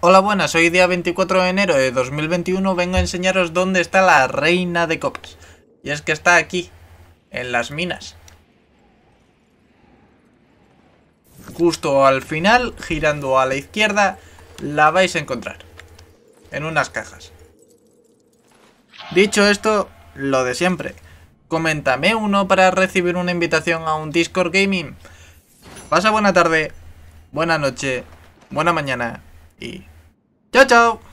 Hola buenas, hoy día 24 de enero de 2021 vengo a enseñaros dónde está la reina de copas. Y es que está aquí, en las minas. Justo al final, girando a la izquierda, la vais a encontrar. En unas cajas. Dicho esto, lo de siempre. Coméntame uno para recibir una invitación a un Discord Gaming. Pasa buena tarde, buena noche, buena mañana y chao, chao.